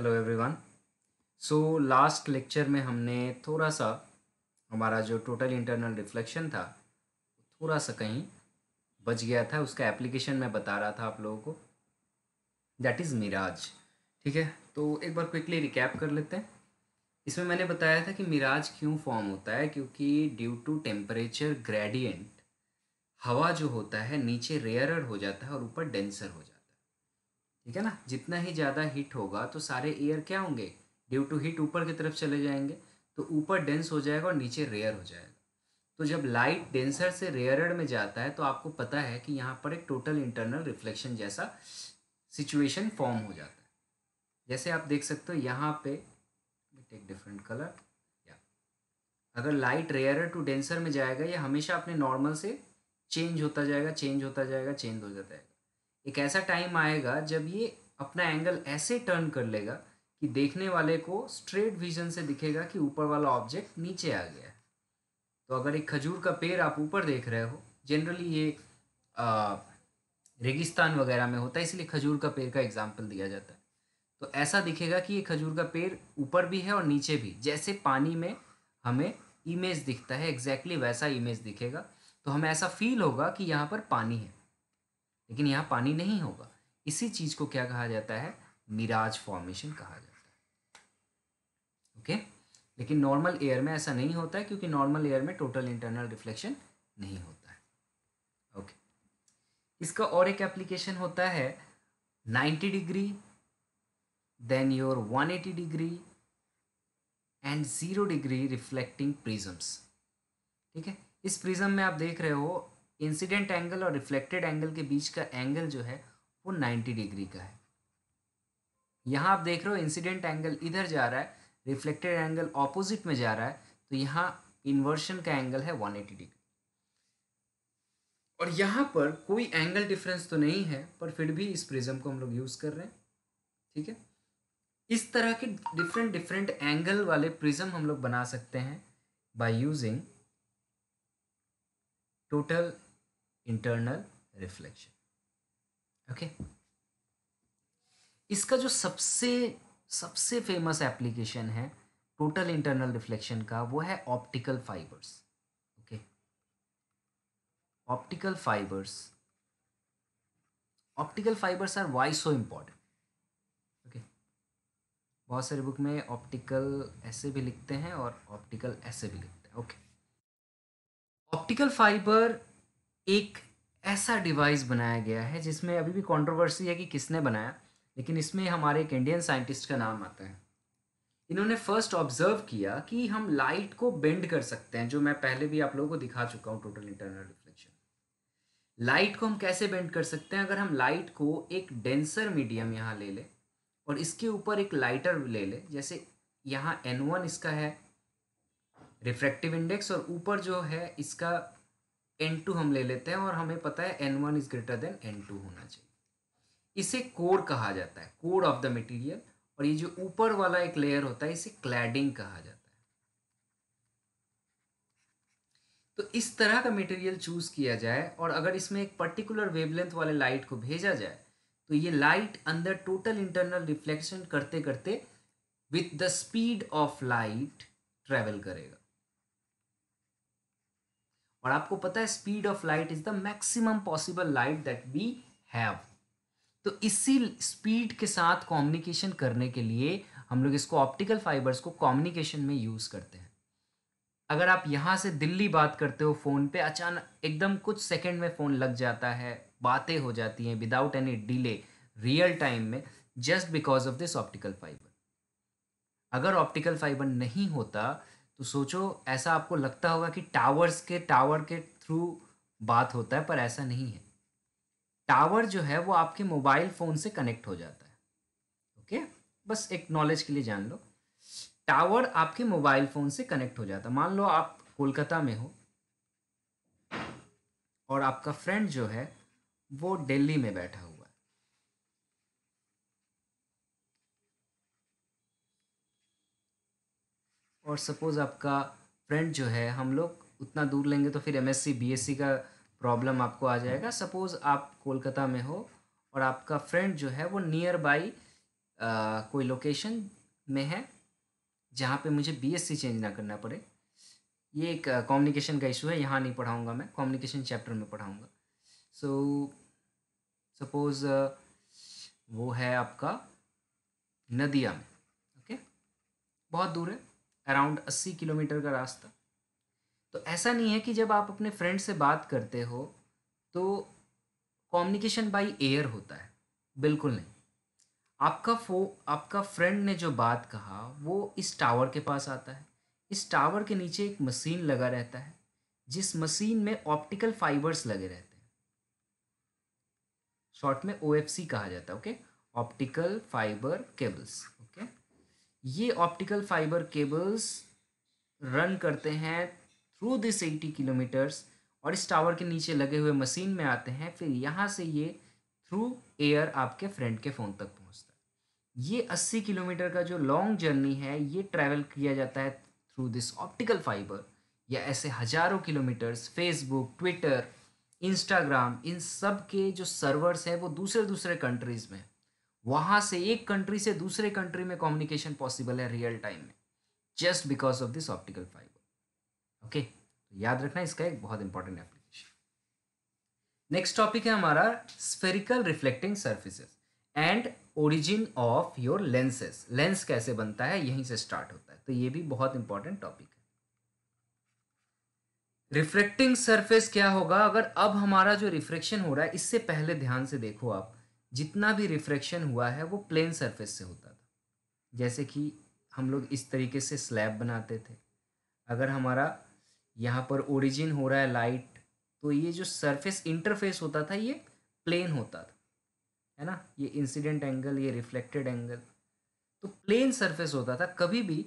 Hello everyone so last lecture में हमने थोड़ा सा हमारा जो टोटल इंटरनल रिफ्लेक्शन था थोड़ा सा कहीं बच गया था उसका एप्लीकेशन मैं बता रहा था आप लोगों को दैट इज़ मिराज ठीक है तो एक बार क्विकली रिकैप कर लेते हैं इसमें मैंने बताया था कि मिराज क्यों फॉर्म होता है क्योंकि ड्यू टू टेम्परेचर ग्रेडियंट हवा जो होता है नीचे रेयर हो जाता है और ऊपर डेंसर हो जाता है ठीक है ना जितना ही ज़्यादा हीट होगा तो सारे एयर क्या होंगे ड्यू टू हीट ऊपर की तरफ चले जाएंगे तो ऊपर डेंस हो जाएगा और नीचे रेयर हो जाएगा तो जब लाइट डेंसर से रेयरड में जाता है तो आपको पता है कि यहाँ पर एक टोटल इंटरनल रिफ्लेक्शन जैसा सिचुएशन फॉर्म हो जाता है जैसे आप देख सकते हो यहाँ पे टेक डिफरेंट कलर या अगर लाइट रेयरर टू डेंसर में जाएगा ये हमेशा अपने नॉर्मल से चेंज होता जाएगा चेंज होता जाएगा चेंज हो जाता है एक ऐसा टाइम आएगा जब ये अपना एंगल ऐसे टर्न कर लेगा कि देखने वाले को स्ट्रेट विजन से दिखेगा कि ऊपर वाला ऑब्जेक्ट नीचे आ गया तो अगर एक खजूर का पेड़ आप ऊपर देख रहे हो जनरली ये रेगिस्तान वगैरह में होता है इसलिए खजूर का पेड़ का एग्जाम्पल दिया जाता है तो ऐसा दिखेगा कि ये खजूर का पेड़ ऊपर भी है और नीचे भी जैसे पानी में हमें इमेज दिखता है एग्जैक्टली exactly वैसा इमेज दिखेगा तो हमें ऐसा फील होगा कि यहाँ पर पानी है लेकिन यहाँ पानी नहीं होगा इसी चीज़ को क्या कहा जाता है मिराज फॉर्मेशन कहा जाता है ओके लेकिन नॉर्मल एयर में ऐसा नहीं होता है क्योंकि नॉर्मल एयर में टोटल इंटरनल रिफ्लेक्शन नहीं होता है ओके इसका और एक एप्लीकेशन होता है ninety degree then your eighty degree and zero degree reflecting prisms ठीक है इस प्रिज्म में आप देख रहे हो इंसिडेंट एंगल और रिफ्लेक्टेड एंगल के बीच का एंगल जो है वो 90 डिग्री का है यहाँ आप देख रहे हो इंसिडेंट एंगल इधर जा रहा है रिफ्लेक्टेड एंगल ऑपोजिट में जा रहा है तो यहाँ इन्वर्शन का एंगल है 180 डिग्री और यहाँ पर कोई एंगल डिफरेंस तो नहीं है पर फिर भी इस प्रिज्म को हम लोग यूज़ कर रहे हैं ठीक है इस तरह के डिफरेंट डिफरेंट एंगल वाले प्रिज्म हम लोग बना सकते हैं by using total internal reflection okay इसका जो सबसे सबसे फेमस एप्लीकेशन है टोटल इंटरनल रिफ्लेक्शन का वो है optical fibres okay optical fibres optical fibres are why so important okay बहुत सारे बुक में ऑप्टिकल ऐसे भी लिखते हैं और ऑप्टिकल ऐसे भी लिखते हैं ओके ऑप्टिकल फाइबर एक ऐसा डिवाइस बनाया गया है जिसमें अभी भी कंट्रोवर्सी है कि किसने बनाया लेकिन इसमें हमारे एक इंडियन साइंटिस्ट का नाम आता है इन्होंने फर्स्ट ऑब्जर्व किया कि हम लाइट को बेंड कर सकते हैं जो मैं पहले भी आप लोगों को दिखा चुका हूँ टोटल इंटरनल रिफ्लेक्शन लाइट को हम कैसे बेंड कर सकते हैं अगर हम लाइट को एक डेंसर मीडियम यहाँ ले लें और इसके ऊपर एक लाइटर ले लें जैसे यहाँ एन इसका है रिफ्रैक्टिव इंडेक्स और ऊपर जो है इसका एन टू हम ले लेते हैं और हमें पता है N one is greater than N two होना चाहिए इसे कोर कहा जाता है कोर ऑफ द मटेरियल और ये जो ऊपर वाला एक लेयर होता है इसे क्लैडिंग कहा जाता है तो इस तरह का मटेरियल चूज किया जाए और अगर इसमें एक पर्टिकुलर वेवलेंथ वाले लाइट को भेजा जाए तो ये लाइट अंदर टोटल इंटरनल रिफ्लेक्शन करते करते with the speed of light travel करेगा और आपको पता है speed of light is the maximum possible light that we have तो इसी स्पीड के साथ कम्युनिकेशन करने के लिए हम लोग इसको ऑप्टिकल फाइबर्स को कम्युनिकेशन में यूज़ करते हैं अगर आप यहाँ से दिल्ली बात करते हो फ़ोन पे अचानक एकदम कुछ सेकंड में फ़ोन लग जाता है बातें हो जाती हैं without any delay real time में just because of this optical fibre अगर ऑप्टिकल फाइबर नहीं होता तो सोचो ऐसा आपको लगता होगा कि टावर्स के टावर के थ्रू बात होता है पर ऐसा नहीं है टावर जो है वो आपके मोबाइल फ़ोन से कनेक्ट हो जाता है ओके बस एक नॉलेज के लिए जान लो टावर आपके मोबाइल फ़ोन से कनेक्ट हो जाता है मान लो आप कोलकाता में हो और आपका फ्रेंड जो है वो दिल्ली में बैठा हो और सपोज़ आपका फ्रेंड जो है हम लोग उतना दूर लेंगे तो फिर एम एस सी का प्रॉब्लम आपको आ जाएगा सपोज़ आप कोलकाता में हो और आपका फ्रेंड जो है वो नियर बाई कोई लोकेशन में है जहाँ पे मुझे बीएससी चेंज ना करना पड़े ये एक कम्युनिकेशन का इशू है यहाँ नहीं पढ़ाऊँगा मैं कम्युनिकेशन चैप्टर में पढ़ाऊँगा सो so, सपोज़ वो है आपका नदिया में ओके okay? बहुत दूर है अराउंड अस्सी किलोमीटर का रास्ता तो ऐसा नहीं है कि जब आप अपने फ्रेंड से बात करते हो तो कम्युनिकेशन बाय एयर होता है बिल्कुल नहीं आपका फो आपका फ्रेंड ने जो बात कहा वो इस टावर के पास आता है इस टावर के नीचे एक मशीन लगा रहता है जिस मशीन में ऑप्टिकल फाइबर्स लगे रहते हैं शॉर्ट में ओ कहा जाता है okay optical fibre cables okay ये ऑप्टिकल फाइबर केबल्स रन करते हैं थ्रू दिस एटी किलोमीटर्स और इस टावर के नीचे लगे हुए मशीन में आते हैं फिर यहाँ से ये थ्रू एयर आपके फ्रेंड के फ़ोन तक पहुँचता है ये अस्सी किलोमीटर का जो लॉन्ग जर्नी है ये ट्रैवल किया जाता है थ्रू दिस ऑप्टिकल फाइबर या ऐसे हजारों किलोमीटर्स फेसबुक ट्विटर इंस्टाग्राम इन सब के जो सर्वर्स हैं वो दूसरे दूसरे कंट्रीज़ में वहां से एक कंट्री से दूसरे कंट्री में कम्युनिकेशन पॉसिबल है रियल टाइम में just because of this optical fibre okay याद रखना इसका एक बहुत इंपॉर्टेंट एप्लीकेशन नेक्स्ट टॉपिक है हमारा spherical reflecting surfaces and origin of your lenses lens कैसे बनता है यहीं से स्टार्ट होता है तो ये भी बहुत इंपॉर्टेंट टॉपिक है रिफ्रेक्टिंग सरफेस क्या होगा अगर अब हमारा जो रिफ्रेक्शन हो रहा है इससे पहले ध्यान से देखो आप जितना भी रिफ्रैक्शन हुआ है वो प्लेन सरफेस से होता था जैसे कि हम लोग इस तरीके से स्लैब बनाते थे अगर हमारा यहाँ पर ओरिजिन हो रहा है लाइट तो ये जो सरफेस इंटरफेस होता था ये प्लेन होता था है ना ये इंसिडेंट एंगल ये रिफ्लेक्टेड एंगल तो प्लेन सरफेस होता था कभी भी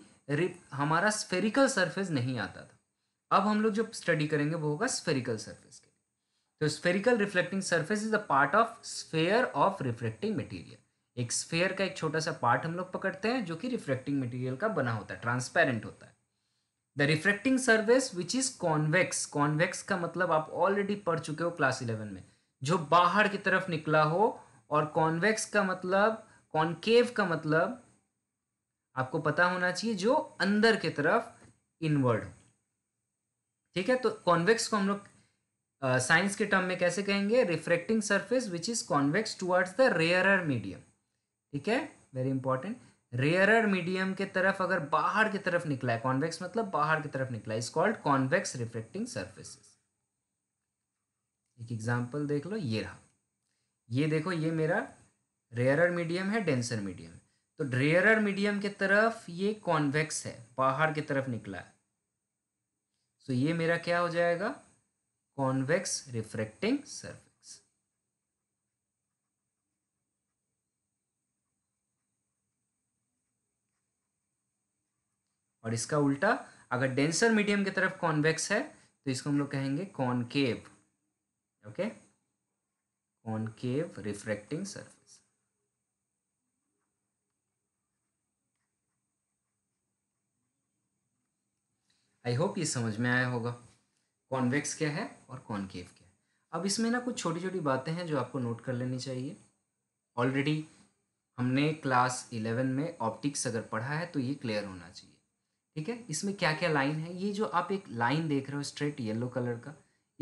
हमारा स्फेरिकल सरफेस नहीं आता था अब हम लोग जो स्टडी करेंगे वो होगा स्फेरिकल सरफेस के तो spherical reflecting surface is a part of sphere of reflecting material एक स्फेयर का एक छोटा सा पार्ट हम लोग पकड़ते हैं जो कि रिफ्लेक्टिंग मटीरियल का बना होता है ट्रांसपेरेंट होता है the reflecting surface which is convex convex का मतलब आप ऑलरेडी पढ़ चुके हो क्लास इलेवन में जो बाहर की तरफ निकला हो और कॉन्वेक्स का मतलब कॉन्केव का मतलब आपको पता होना चाहिए जो अंदर की तरफ इनवर्ड हो ठीक है तो कॉन्वेक्स को हम लोग साइंस के टर्म में कैसे कहेंगे refracting surface which is convex towards the rarer medium ठीक है वेरी इंपॉर्टेंट रेयरर मीडियम के तरफ अगर बाहर की तरफ निकला है कॉन्वेक्स मतलब बाहर की तरफ निकला is called convex refracting surfaces एक एग्जाम्पल देख लो ये रहा ये देखो ये मेरा रेयरर मीडियम है डेंसर मीडियम तो रेयरर मीडियम के तरफ ये कॉन्वेक्स है बाहर की तरफ निकला है सो so ये मेरा क्या हो जाएगा convex refracting surface. और इसका उल्टा अगर डेंसर मीडियम की तरफ कॉन्वेक्स है तो इसको हम लोग कहेंगे concave okay concave refracting surface I hope ये समझ में आया होगा कॉन्वेक्स क्या है और कॉनकेव क्या है अब इसमें ना कुछ छोटी छोटी बातें हैं जो आपको नोट कर लेनी चाहिए ऑलरेडी हमने क्लास इलेवन में ऑप्टिक्स अगर पढ़ा है तो ये क्लियर होना चाहिए ठीक है इसमें क्या क्या लाइन है ये जो आप एक लाइन देख रहे हो स्ट्रेट येलो कलर का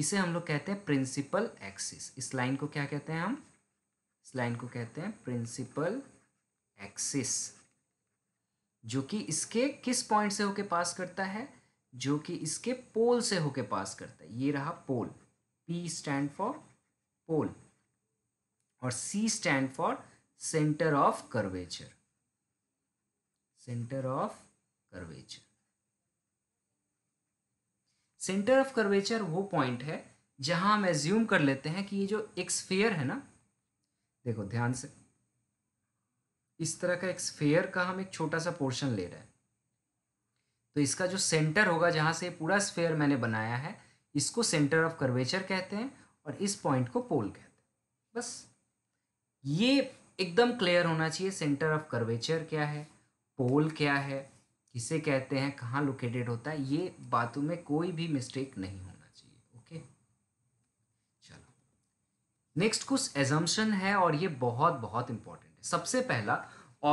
इसे हम लोग कहते हैं प्रिंसिपल एक्सिस इस लाइन को क्या कहते हैं हम इस लाइन को कहते हैं प्रिंसिपल एक्सिस जो कि इसके किस पॉइंट से होके पास करता है जो कि इसके पोल से होके पास करता है ये रहा pole P stand for pole और C stand for centre of curvature centre of curvature centre of curvature वो पॉइंट है जहां हम एज्यूम कर लेते हैं कि ये जो एक स्फेयर है ना देखो ध्यान से इस तरह का एक स्फेयर का हम एक छोटा सा पोर्शन ले रहे हैं तो इसका जो सेंटर होगा जहाँ से पूरा स्फेयर मैंने बनाया है इसको सेंटर ऑफ कर्वेचर कहते हैं और इस पॉइंट को पोल कहते हैं बस ये एकदम क्लियर होना चाहिए सेंटर ऑफ कर्वेचर क्या है पोल क्या है किसे कहते हैं कहाँ लोकेटेड होता है ये बातों में कोई भी मिस्टेक नहीं होना चाहिए ओके चलो नेक्स्ट कुछ एजम्पन है और ये बहुत बहुत इंपॉर्टेंट है सबसे पहला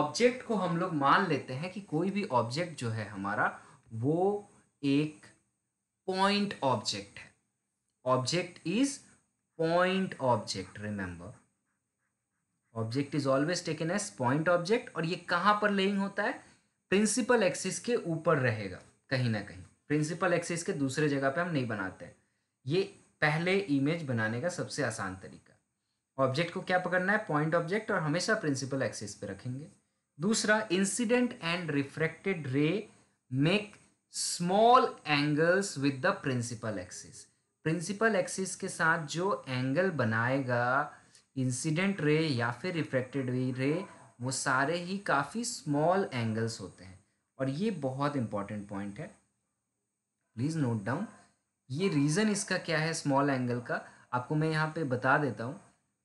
ऑब्जेक्ट को हम लोग मान लेते हैं कि कोई भी ऑब्जेक्ट जो है हमारा वो एक पॉइंट ऑब्जेक्ट है object is point object remember object is always taken as point object और ये कहाँ पर लेइंग होता है प्रिंसिपल एक्सिस के ऊपर रहेगा कहीं ना कहीं प्रिंसिपल एक्सिस के दूसरे जगह पे हम नहीं बनाते हैं ये पहले इमेज बनाने का सबसे आसान तरीका ऑब्जेक्ट को क्या पकड़ना है पॉइंट ऑब्जेक्ट और हमेशा प्रिंसिपल एक्सिस पे रखेंगे दूसरा incident and refracted ray make small angles with the principal axis principal axis के साथ जो एंगल बनाएगा इंसिडेंट रे या फिर वे रे वो सारे ही काफ़ी स्मॉल एंगल्स होते हैं और ये बहुत इंपॉर्टेंट पॉइंट है प्लीज़ नोट डाउन ये रीज़न इसका क्या है स्मॉल एंगल का आपको मैं यहाँ पे बता देता हूँ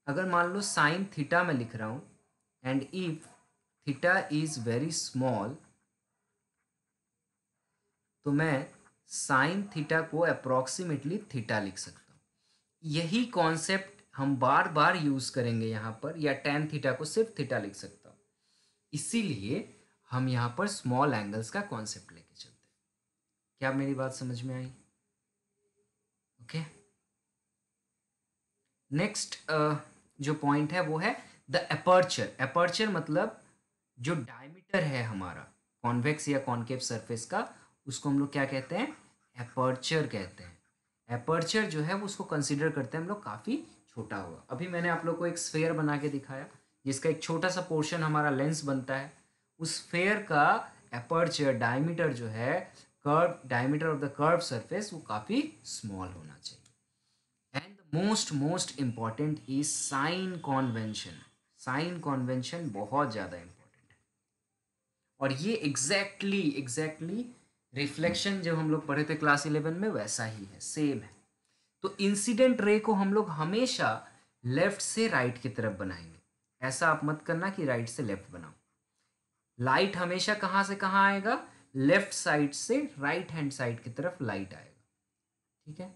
अगर मान लो साइन थीटा में लिख रहा हूँ and if theta is very small तो मैं साइन थीटा को अप्रॉक्सीमेटली थीटा लिख सकता हूँ यही कॉन्सेप्ट हम बार बार यूज़ करेंगे यहाँ पर या टेन थीटा को सिर्फ थीटा लिख सकता हूँ इसीलिए हम यहाँ पर स्मॉल एंगल्स का कॉन्सेप्ट लेके चलते हैं क्या मेरी बात समझ में आई ओके नेक्स्ट जो पॉइंट है वो है द अपर्चर अपर्चर मतलब जो डायमीटर है हमारा कॉन्वेक्स या कॉन्केव सरफेस का उसको हम लोग क्या कहते हैं एपर्चर कहते हैं एपर्चर जो है वो उसको कंसिडर करते हैं हम लोग काफ़ी छोटा हुआ अभी मैंने आप लोग को एक स्फेयर बना के दिखाया जिसका एक छोटा सा पोर्शन हमारा लेंस बनता है उस फेयर का एपर्चर डायमीटर जो है curve diameter of the curve surface वो काफ़ी स्मॉल होना चाहिए and most most important is sign convention sign convention बहुत ज़्यादा इम्पॉर्टेंट है और ये exactly exactly, exactly exactly reflection जो हम लोग पढ़े थे क्लास इलेवन में वैसा ही है सेम है तो इंसिडेंट रे को हम लोग हमेशा लेफ्ट से राइट की तरफ बनाएंगे ऐसा आप मत करना कि राइट से लेफ्ट बनाओ लाइट हमेशा कहाँ से कहाँ आएगा लेफ्ट साइड से राइट हैंड साइड की तरफ लाइट आएगा ठीक है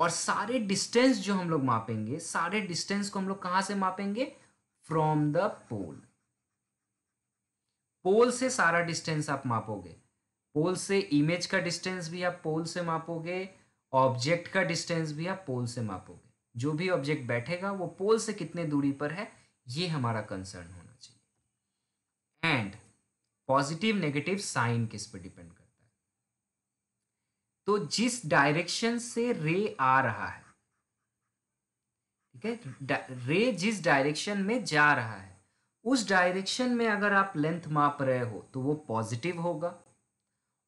और सारे डिस्टेंस जो हम लोग मापेंगे सारे डिस्टेंस को हम लोग कहाँ से मापेंगे फ्रॉम द पोल पोल से सारा डिस्टेंस आप मापोगे पोल से इमेज का डिस्टेंस भी आप पोल से मापोगे ऑब्जेक्ट का डिस्टेंस भी आप पोल से मापोगे जो भी ऑब्जेक्ट बैठेगा वो पोल से कितने दूरी पर है ये हमारा कंसर्न होना चाहिए एंड पॉजिटिव नेगेटिव साइन किस पर डिपेंड करता है तो जिस डायरेक्शन से रे आ रहा है ठीक है रे जिस डायरेक्शन में जा रहा है उस डायरेक्शन में अगर आप लेंथ माप रहे हो तो वो पॉजिटिव होगा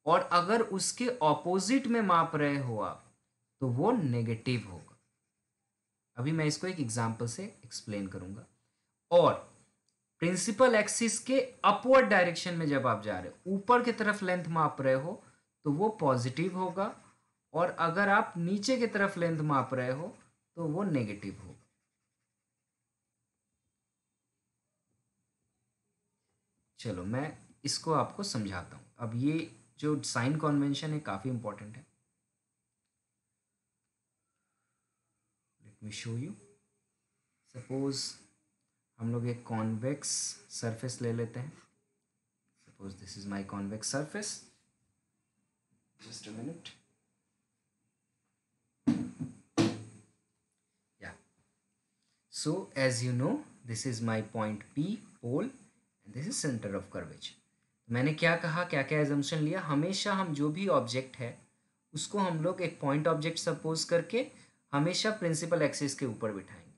और अगर उसके ऑपोजिट में माप रहे हो आप तो वो नेगेटिव होगा अभी मैं इसको एक एग्जाम्पल से एक्सप्लेन करूंगा और प्रिंसिपल एक्सिस के अपवर्ड डायरेक्शन में जब आप जा रहे हो ऊपर की तरफ लेंथ माप रहे हो तो वो पॉजिटिव होगा और अगर आप नीचे की तरफ लेंथ माप रहे हो तो वो नेगेटिव होगा चलो मैं इसको आपको समझाता हूँ अब ये जो साइन कॉन्वेंशन है काफ़ी इंपॉर्टेंट है let me show you suppose हम लोग एक कॉन्वेक्स सरफेस ले लेते हैं suppose this is my convex surface just a minute या so as you know this is my point P pole and this is centre of curvature मैंने क्या कहा क्या क्या एजम्पन लिया हमेशा हम जो भी ऑब्जेक्ट है उसको हम लोग एक पॉइंट ऑब्जेक्ट सपोज करके हमेशा प्रिंसिपल एक्सिस के ऊपर बिठाएंगे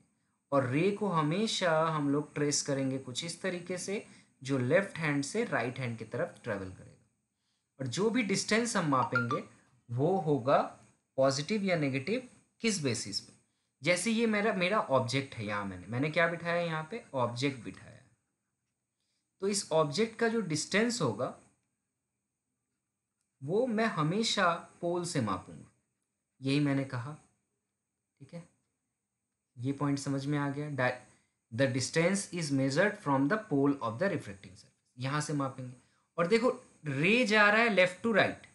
और रे को हमेशा हम लोग ट्रेस करेंगे कुछ इस तरीके से जो लेफ्ट हैंड से राइट right हैंड की तरफ ट्रेवल करेगा और जो भी डिस्टेंस हम मापेंगे वो होगा पॉजिटिव या नेगेटिव किस बेसिस पे जैसे ये मेरा मेरा ऑब्जेक्ट है यहाँ मैंने मैंने क्या बिठाया यहाँ पे ऑब्जेक्ट बिठाया तो इस ऑब्जेक्ट का जो डिस्टेंस होगा वो मैं हमेशा पोल से मापूंगा यही मैंने कहा ठीक है ये पॉइंट समझ में आ गया the distance is measured from the pole of the reflecting surface यहां से मापेंगे और देखो रे जा रहा है लेफ्ट टू राइट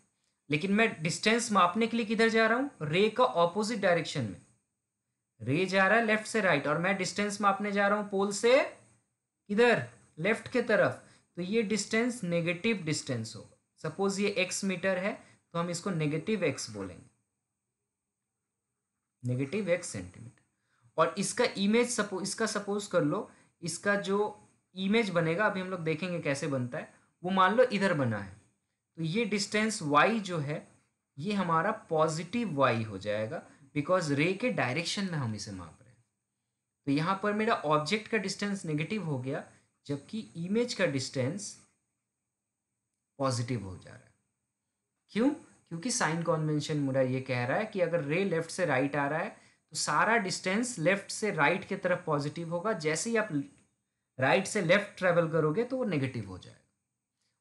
लेकिन मैं डिस्टेंस मापने के लिए किधर जा रहा हूं रे का ऑपोजिट डायरेक्शन में रे जा रहा है लेफ्ट से राइट और मैं डिस्टेंस मापने जा रहा हूं पोल से किधर लेफ्ट के तरफ तो ये डिस्टेंस नेगेटिव डिस्टेंस होगा सपोज ये एक्स मीटर है तो हम इसको नेगेटिव एक्स बोलेंगे नेगेटिव एक्स सेंटीमीटर और इसका इमेज सपो इसका सपोज कर लो इसका जो इमेज बनेगा अभी हम लोग देखेंगे कैसे बनता है वो मान लो इधर बना है तो ये डिस्टेंस वाई जो है ये हमारा पॉजिटिव वाई हो जाएगा बिकॉज रे के डायरेक्शन में हम इसे माप रहे हैं तो यहाँ पर मेरा ऑब्जेक्ट का डिस्टेंस नेगेटिव हो गया जबकि इमेज का डिस्टेंस पॉजिटिव हो जा रहा है क्यों क्योंकि साइन कॉन्वेंशन मुरा ये कह रहा है कि अगर रे लेफ्ट से राइट आ रहा है तो सारा डिस्टेंस लेफ्ट से राइट के तरफ पॉजिटिव होगा जैसे ही आप राइट से लेफ्ट ट्रेवल करोगे तो वो नेगेटिव हो जाएगा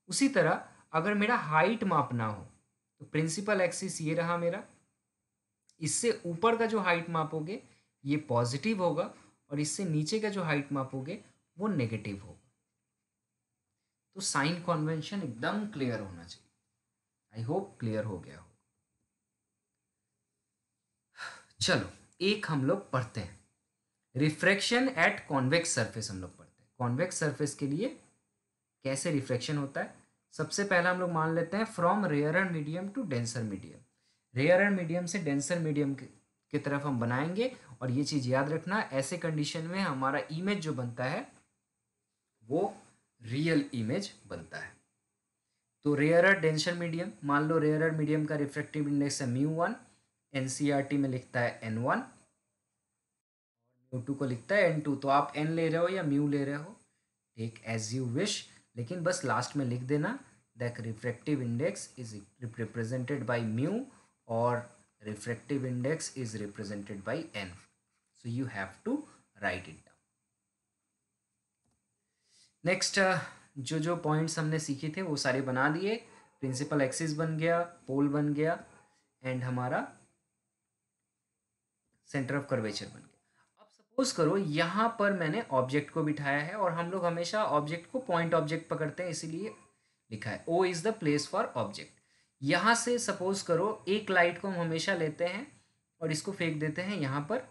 उसी तरह अगर मेरा हाइट मापना हो तो प्रिंसिपल एक्सिस ये रहा मेरा इससे ऊपर का जो हाइट मापोगे ये पॉजिटिव होगा और इससे नीचे का जो हाइट मापोगे वो नेगेटिव होगा तो साइन कॉन्वेंशन एकदम क्लियर होना चाहिए आई होप क्लियर हो गया हो चलो एक हम लोग पढ़ते हैं रिफ्रैक्शन एट कॉन्वेक्स सरफेस हम लोग पढ़ते हैं कॉन्वेक्स सरफेस के लिए कैसे रिफ्रैक्शन होता है सबसे पहला हम लोग मान लेते हैं from rare medium to denser medium rare and medium से डेंसर मीडियम की तरफ हम बनाएंगे और ये चीज़ याद रखना ऐसे कंडीशन में हमारा इमेज जो बनता है वो रियल इमेज बनता है तो रेयरर डेंशन मीडियम मान लो रेयरर मीडियम का रिफ्रेक्टिव इंडेक्स है म्यू वन एन में लिखता है एन वन और म्यू टू को लिखता है एन टू तो आप एन ले रहे हो या म्यू ले रहे हो टेक एज यू विश लेकिन बस लास्ट में लिख देना that refractive index is represented by mu और refractive index is represented by N so you have to write it next uh, जो जो पॉइंट्स हमने सीखे थे वो सारे बना दिए प्रिंसिपल एक्सिस बन गया पोल बन गया एंड हमारा सेंटर ऑफ कर्वेचर बन गया अब सपोज करो यहाँ पर मैंने ऑब्जेक्ट को बिठाया है और हम लोग हमेशा ऑब्जेक्ट को पॉइंट ऑब्जेक्ट पकड़ते हैं इसीलिए लिखा है O is the place for object यहाँ से सपोज करो एक लाइट को हम हमेशा लेते हैं और इसको फेंक देते हैं यहाँ पर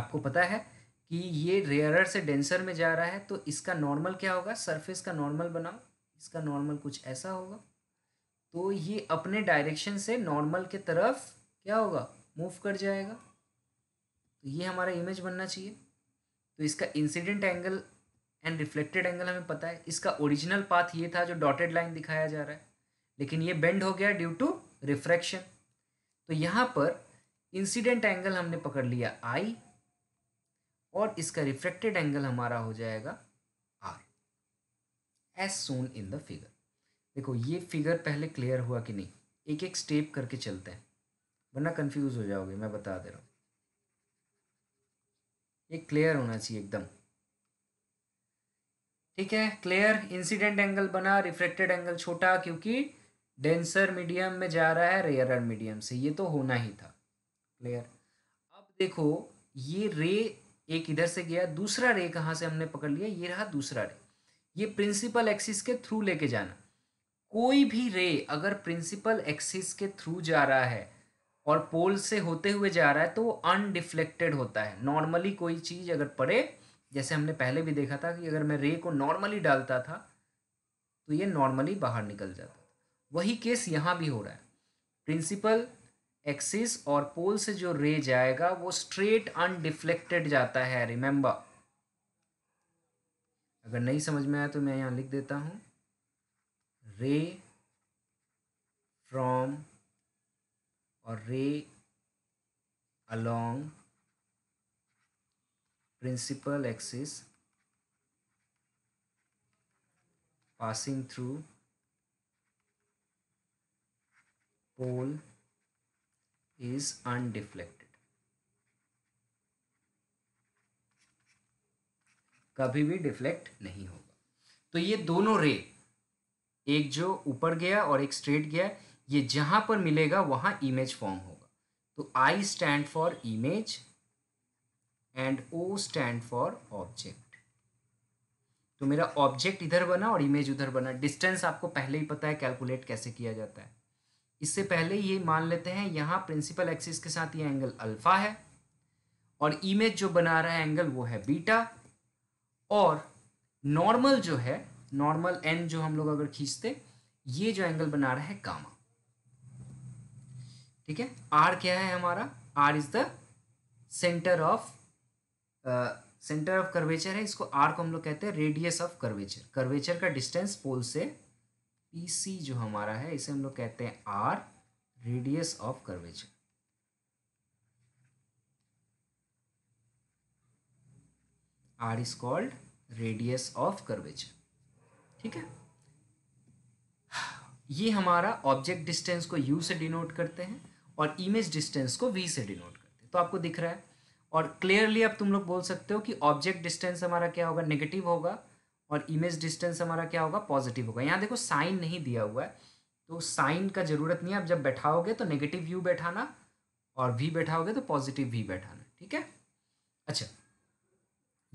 आपको पता है कि ये रेयरर से डेंसर में जा रहा है तो इसका नॉर्मल क्या होगा सरफेस का नॉर्मल बनाओ इसका नॉर्मल कुछ ऐसा होगा तो ये अपने डायरेक्शन से नॉर्मल के तरफ क्या होगा मूव कर जाएगा तो ये हमारा इमेज बनना चाहिए तो इसका incident angle and reflected angle हमें पता है इसका ओरिजिनल पाथ ये था जो डॉटेड लाइन दिखाया जा रहा है लेकिन ये बेंड हो गया ड्यू टू रिफ्रैक्शन तो यहाँ पर इंसिडेंट एंगल हमने पकड़ लिया आई और इसका रिफ्रैक्टेड एंगल हमारा हो जाएगा R as shown in the figure देखो ये फिगर पहले क्लियर हुआ कि नहीं एक एक स्टेप करके चलते हैं वरना कंफ्यूज हो जाओगे मैं बता दे रहा हूँ ये क्लियर होना चाहिए एकदम ठीक है क्लियर इंसिडेंट एंगल बना रिफ्रेक्टेड एंगल छोटा क्योंकि डेंसर मीडियम में जा रहा है रेयर मीडियम से ये तो होना ही था क्लियर अब देखो ये रे एक इधर से गया दूसरा रे कहाँ से हमने पकड़ लिया ये रहा दूसरा रे ये प्रिंसिपल एक्सिस के थ्रू लेके जाना कोई भी रे अगर प्रिंसिपल एक्सिस के थ्रू जा रहा है और पोल से होते हुए जा रहा है तो वो अनडिफ्लेक्टेड होता है नॉर्मली कोई चीज़ अगर पड़े जैसे हमने पहले भी देखा था कि अगर मैं रे को नॉर्मली डालता था तो ये नॉर्मली बाहर निकल जाता था वही केस यहाँ भी हो रहा है प्रिंसिपल एक्सिस और पोल से जो रे जाएगा वो स्ट्रेट अनडिफ्लेक्टेड जाता है रिमेंबर अगर नहीं समझ में आया तो मैं यहां लिख देता हूं रे फ्रॉम और ray along principal axis passing through pole is undeflected. कभी भी डिफ्लेक्ट नहीं होगा तो ये दोनों रे एक जो ऊपर गया और एक स्ट्रेट गया ये जहां पर मिलेगा वहां इमेज फॉर्म होगा तो I stand for image and O stand for object तो मेरा ऑब्जेक्ट इधर बना और इमेज उधर बना डिस्टेंस आपको पहले ही पता है कैलकुलेट कैसे किया जाता है इससे पहले ये मान लेते हैं यहाँ प्रिंसिपल एक्सिस के साथ ये एंगल अल्फा है और इमेज जो बना रहा है एंगल वो है बीटा और नॉर्मल जो है नॉर्मल एन जो हम लोग अगर खींचते ये जो एंगल बना रहा है कामा ठीक है आर क्या है हमारा R is the centre of centre of curvature है इसको आर को हम लोग कहते हैं रेडियस ऑफ कर्वेचर कर्वेचर का डिस्टेंस पोल से ई e जो हमारा है इसे हम लोग कहते हैं R radius of curvature R is called radius of curvature ठीक है ये हमारा ऑब्जेक्ट डिस्टेंस को यू से डिनोट करते हैं और इमेज डिस्टेंस को वी से डिनोट करते हैं तो आपको दिख रहा है और क्लियरली अब तुम लोग बोल सकते हो कि ऑब्जेक्ट डिस्टेंस हमारा क्या होगा नेगेटिव होगा और इमेज डिस्टेंस हमारा क्या होगा पॉजिटिव होगा यहाँ देखो साइन नहीं दिया हुआ है तो साइन का ज़रूरत नहीं है आप जब बैठाओगे तो नेगेटिव व्यू बैठाना और वी बैठाओगे तो पॉजिटिव वी बैठाना ठीक है अच्छा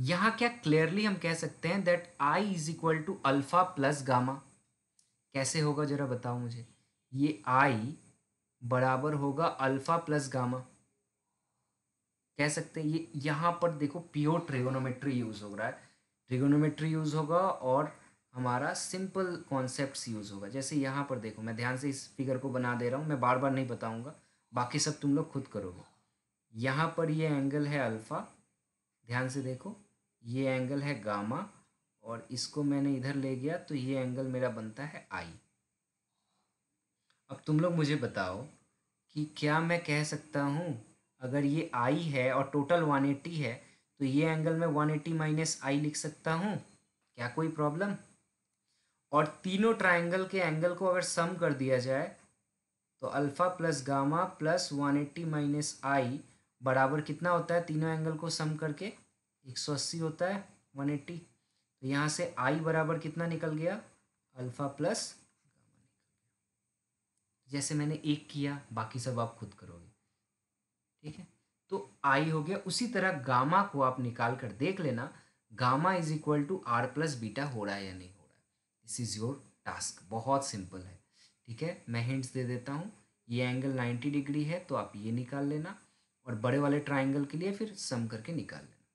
यहाँ क्या क्लियरली हम कह सकते हैं that I is equal to alpha plus gamma कैसे होगा ज़रा बताओ मुझे ये आई बराबर होगा अल्फ़ा प्लस गामा कह सकते हैं ये यहाँ पर देखो प्योर ट्रिगोनोमेट्री यूज़ हो रहा है ट्रिगोनोमेट्री यूज़ होगा और हमारा सिंपल कॉन्सेप्ट यूज़ होगा जैसे यहाँ पर देखो मैं ध्यान से इस फिगर को बना दे रहा हूँ मैं बार बार नहीं बताऊँगा बाकी सब तुम लोग खुद करोगे यहाँ पर ये एंगल है अल्फ़ा ध्यान से देखो ये एंगल है गामा और इसको मैंने इधर ले गया तो ये एंगल मेरा बनता है आई अब तुम लोग मुझे बताओ कि क्या मैं कह सकता हूँ अगर ये आई है और टोटल वन एट्टी है तो ये एंगल मैं 180 एट्टी माइनस आई लिख सकता हूँ क्या कोई प्रॉब्लम और तीनों ट्राइंगल के एंगल को अगर सम कर दिया जाए तो alpha plus gamma plus 180 eighty minus I बराबर कितना होता है तीनों एंगल को सम करके 180 होता है 180 तो यहाँ से आई बराबर कितना निकल गया अल्फ़ा प्लस जैसे मैंने एक किया बाकी सब आप खुद करोगे ठीक है तो आई हो गया उसी तरह गामा को आप निकाल कर देख लेना gamma is equal to R plus beta हो रहा है या नहीं हो रहा है दिस इज योर टास्क बहुत सिंपल है ठीक है मैं हिंट्स दे देता हूँ ये एंगल नाइन्टी डिग्री है तो आप ये निकाल लेना और बड़े वाले ट्राइंगल के लिए फिर सम करके निकाल लेना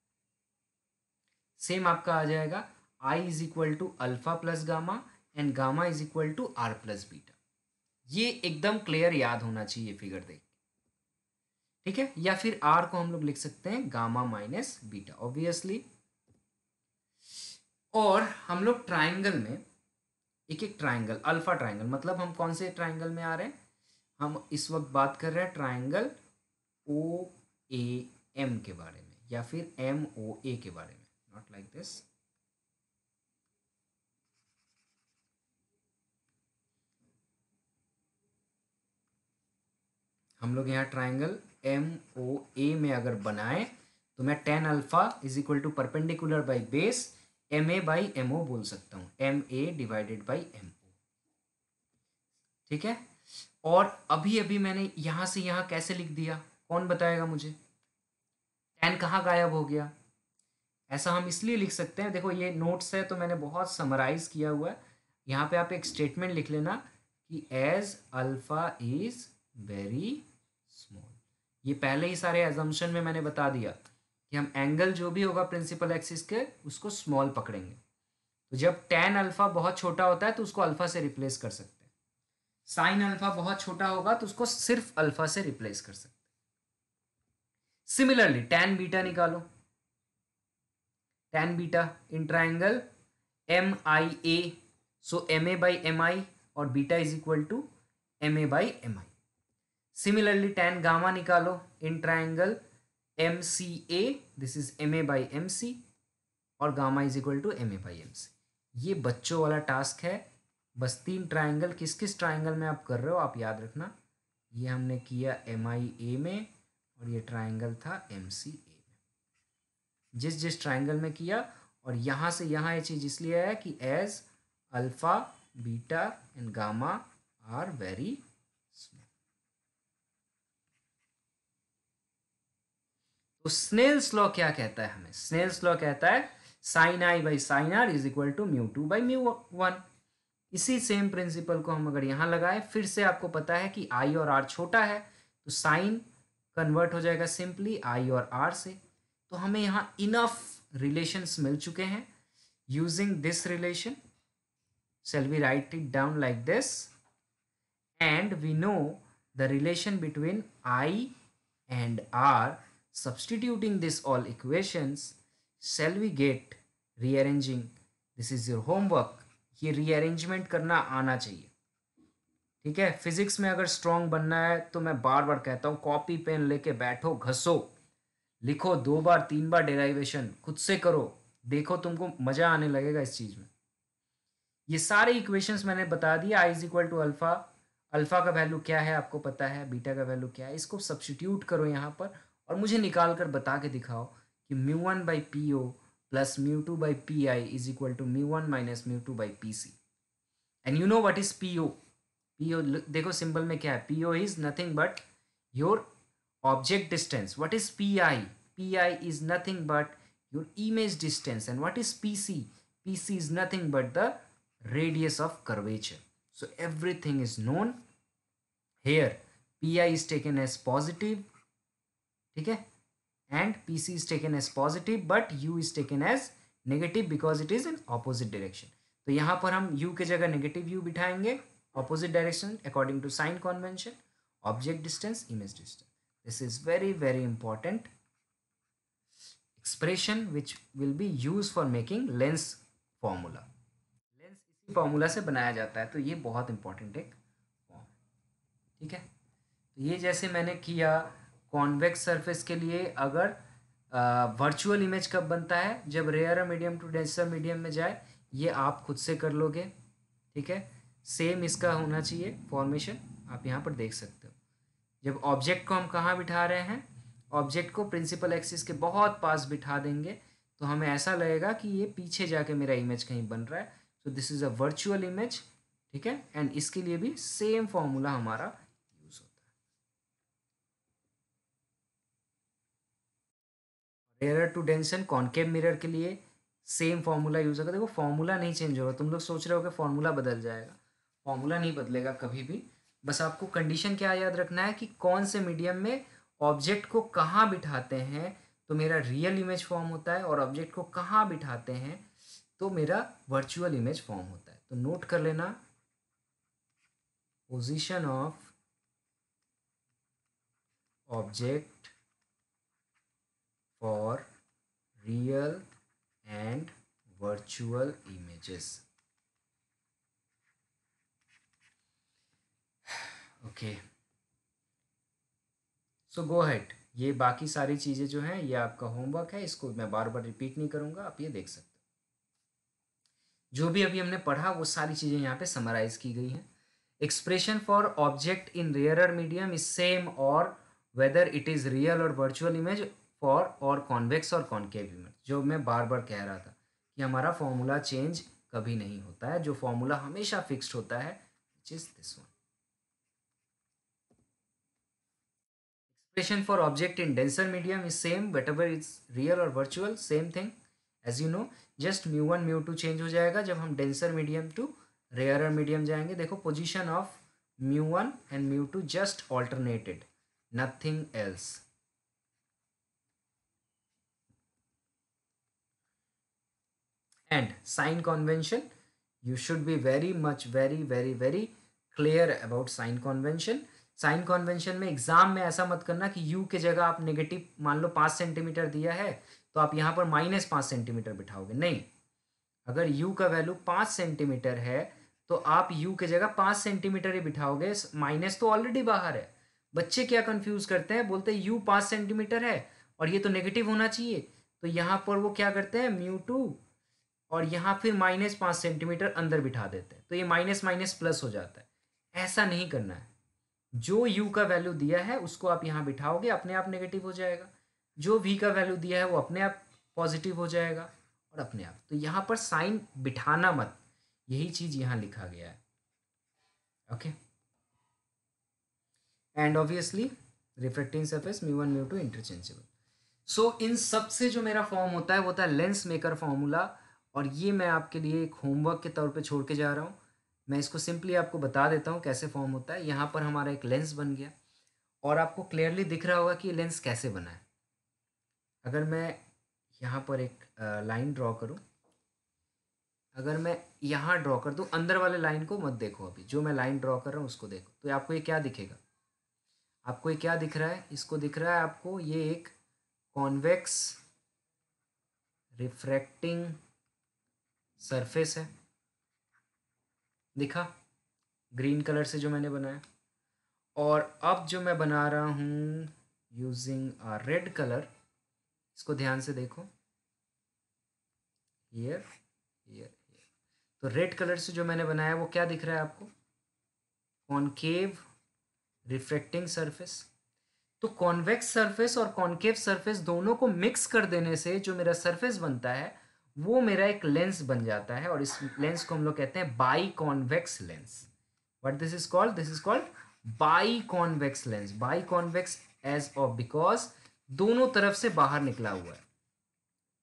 सेम आपका आ जाएगा I is equal to alpha plus gamma and gamma is equal to R plus beta ये एकदम क्लियर याद होना चाहिए फिगर देख ठीक है या फिर आर को हम लोग लिख सकते हैं गामा माइनस बीटा ऑब्वियसली और हम लोग ट्राइंगल में एक एक ट्राइंगल अल्फा ट्राइंगल मतलब हम कौन से ट्राइंगल में आ रहे हैं हम इस वक्त बात कर रहे हैं ट्राइंगल ओ ए एम के बारे में या फिर एम ओ ए के बारे में नॉट लाइक दिस हम लोग यहाँ ट्राइंगल एम ओ ए में अगर बनाए तो मैं tan alpha is equal to perpendicular by base M A by M O बोल सकता हूँ M A divided by M O ठीक है और अभी अभी मैंने यहां से यहां कैसे लिख दिया कौन बताएगा मुझे टेन कहाँ गायब हो गया ऐसा हम इसलिए लिख सकते हैं देखो ये नोट्स है तो मैंने बहुत समराइज किया हुआ है यहाँ पे आप एक स्टेटमेंट लिख लेना कि as alpha is very small ये पहले ही सारे एजम्पन में मैंने बता दिया कि हम एंगल जो भी होगा प्रिंसिपल एक्सिस के उसको स्मॉल पकड़ेंगे तो जब टेन अल्फा बहुत छोटा होता है तो उसको अल्फा से रिप्लेस कर सकते हैं साइन अल्फा बहुत छोटा होगा तो उसको सिर्फ अल्फा से रिप्लेस कर सकते सिमिलरली टेन बीटा निकालो tan beta in triangle M I A so M A by M I और beta is equal to M A by M I similarly tan gamma निकालो in triangle M C A this is M A by M C और gamma is equal to M A by M C ये बच्चों वाला task है बस तीन triangle किस किस ट्राइंगल में आप कर रहे हो आप याद रखना ये हमने किया एम आई ए में और ये ट्राइंगल था एम सी ए में जिस जिस ट्राइंगल में किया और यहाँ से यहाँ ये चीज़ इसलिए है कि as alpha beta and gamma are very तो स्नेल्स लॉ क्या कहता है हमें स्नेल्स लॉ कहता है sine I by sine R is equal to mu two by mu one इसी सेम प्रिंसिपल को हम अगर यहाँ लगाए फिर से आपको पता है कि आई और आर छोटा है तो साइन कन्वर्ट हो जाएगा सिंपली आई और आर से तो हमें यहाँ इनफ रिलेशंस मिल चुके हैं using this relation shall we write it down like this and we know the relation between I and R Substituting this all equations, shall we get rearranging? This is your homework. ये rearrangement करना आना चाहिए ठीक है physics में अगर strong बनना है तो मैं बार बार कहता हूँ कॉपी पेन लेके बैठो घसो लिखो दो बार तीन बार डेराइवेशन खुद से करो देखो तुमको मजा आने लगेगा इस चीज़ में ये सारे इक्वेशंस मैंने बता दिए I is equal to alpha alpha का वैल्यू क्या है आपको पता है बीटा का वैल्यू क्या है इसको सब्सटीट्यूट करो यहाँ पर और मुझे निकाल कर बता के दिखाओ कि mu one by P O plus mu two by P I is equal to mu one minus mu two by P C and you know what is P O P O देखो symbol में क्या है P O is nothing but your object distance what is P I P I is nothing but your image distance and what is P C P C is nothing but the radius radius so everything is known here P I is taken as positive ठीक है and P C is taken as positive but U is taken as negative because it is in opposite direction तो यहाँ पर हम U के जगह negative U बिठाएंगे opposite direction according to sign convention object distance image distance this is very very important expression which will be use for making lens formula lens इसी formula से बनाया जाता है तो ये बहुत इंपॉर्टेंट एक फॉर्म ठीक है तो ये जैसे मैंने किया कॉन्वेक्स सरफेस के लिए अगर वर्चुअल इमेज कब बनता है जब rare medium to denser medium में जाए ये आप खुद से कर लोगे ठीक है सेम इसका होना चाहिए फॉर्मेशन आप यहाँ पर देख सकते हो जब ऑब्जेक्ट को हम कहाँ बिठा रहे हैं ऑब्जेक्ट को प्रिंसिपल एक्सिस के बहुत पास बिठा देंगे तो हमें ऐसा लगेगा कि ये पीछे जाके मेरा इमेज कहीं बन रहा है so this is a virtual image ठीक है एंड इसके लिए भी सेम फॉर्मूला हमारा rare to denser concave mirror के लिए सेम फार्मूला यूज़ होगा देखो फार्मूला नहीं चेंज होगा तुम लोग सोच रहे हो कि फार्मूला बदल जाएगा फार्मूला नहीं बदलेगा कभी भी बस आपको कंडीशन क्या याद रखना है कि कौन से मीडियम में ऑब्जेक्ट को कहाँ बिठाते हैं तो मेरा रियल इमेज फॉर्म होता है और ऑब्जेक्ट को कहाँ बिठाते हैं तो मेरा वर्चुअल इमेज फॉर्म होता है तो नोट कर लेना position of object for real and virtual images okay so go ahead ये बाकी सारी चीज़ें जो हैं ये आपका होमवर्क है इसको मैं बार बार रिपीट नहीं करूंगा आप ये देख सकते जो भी अभी हमने पढ़ा वो सारी चीज़ें यहाँ पे समराइज की गई हैं expression for object in rare medium is same और वेदर इट इज़ रियल और वर्चुअल इमेज फॉर और कॉन्वेक्स और कॉन्केव ह्यूमर जो मैं बार बार कह रहा था कि हमारा फॉर्मूला चेंज कभी नहीं होता है जो फॉर्मूला हमेशा फिक्स्ड होता है which is this one expression for object in denser medium is same whatever is real और virtual same thing as you know just mu one mu two change हो जाएगा जब हम denser medium to rare medium जाएंगे देखो position of mu one and mu two just alternated nothing else and sign convention you should be very much very very very clear about sign convention sign convention में exam में ऐसा मत करना कि you के जगह आप नेगेटिव मान लो पाँच सेंटीमीटर दिया है तो आप यहाँ पर माइनस पाँच सेंटीमीटर बिठाओगे नहीं अगर यू का वैल्यू पाँच सेंटीमीटर है तो आप यू के जगह पाँच सेंटीमीटर ही बिठाओगे माइनस तो ऑलरेडी बाहर है बच्चे क्या कंफ्यूज करते हैं बोलते हैं यू पाँच सेंटीमीटर है और ये तो नेगेटिव होना चाहिए तो यहाँ पर वो क्या करते हैं म्यू टू और यहाँ फिर माइनस पाँच सेंटीमीटर अंदर बिठा देते हैं तो ये माइनस माइनस प्लस हो जाता है ऐसा नहीं करना है जो u का वैल्यू दिया है उसको आप यहाँ बिठाओगे अपने आप नेगेटिव हो जाएगा जो v का वैल्यू दिया है वो अपने आप पॉजिटिव हो जाएगा और अपने आप तो यहाँ पर साइन बिठाना मत यही चीज़ यहाँ लिखा गया है okay and obviously reflecting surface mu one mu two interchangeable so इन सबसे जो मेरा फॉर्म होता है वो होता है लेंस मेकर फॉर्मूला और ये मैं आपके लिए एक होमवर्क के तौर पे छोड़ के जा रहा हूँ मैं इसको सिंपली आपको बता देता हूँ कैसे फॉर्म होता है यहाँ पर हमारा एक लेंस बन गया और आपको क्लियरली दिख रहा होगा कि ये लेंस कैसे बना है अगर मैं यहाँ पर एक लाइन ड्रॉ करूँ अगर मैं यहाँ ड्रॉ कर दूँ अंदर वाले लाइन को मत देखो अभी जो मैं लाइन ड्रॉ कर रहा हूँ उसको देखो तो आपको ये क्या दिखेगा आपको ये क्या दिख रहा है इसको दिख रहा है आपको ये एक कॉन्वेक्स रिफ्रैक्टिंग सरफेस है दिखा ग्रीन कलर से जो मैंने बनाया और अब जो मैं बना रहा हूँ यूजिंग रेड कलर इसको ध्यान से देखो ईयर ईयर तो रेड कलर से जो मैंने बनाया वो क्या दिख रहा है आपको कॉन्केव रिफ्रेक्टिंग सरफेस तो कॉन्वेक्स सरफेस और कॉन्केव सरफेस दोनों को मिक्स कर देने से जो मेरा सरफेस बनता है वो मेरा एक लेंस बन जाता है और इस लेंस को हम लोग कहते हैं biconvex lens what this is called this is called biconvex lens biconvex as of because दोनों तरफ से बाहर निकला हुआ है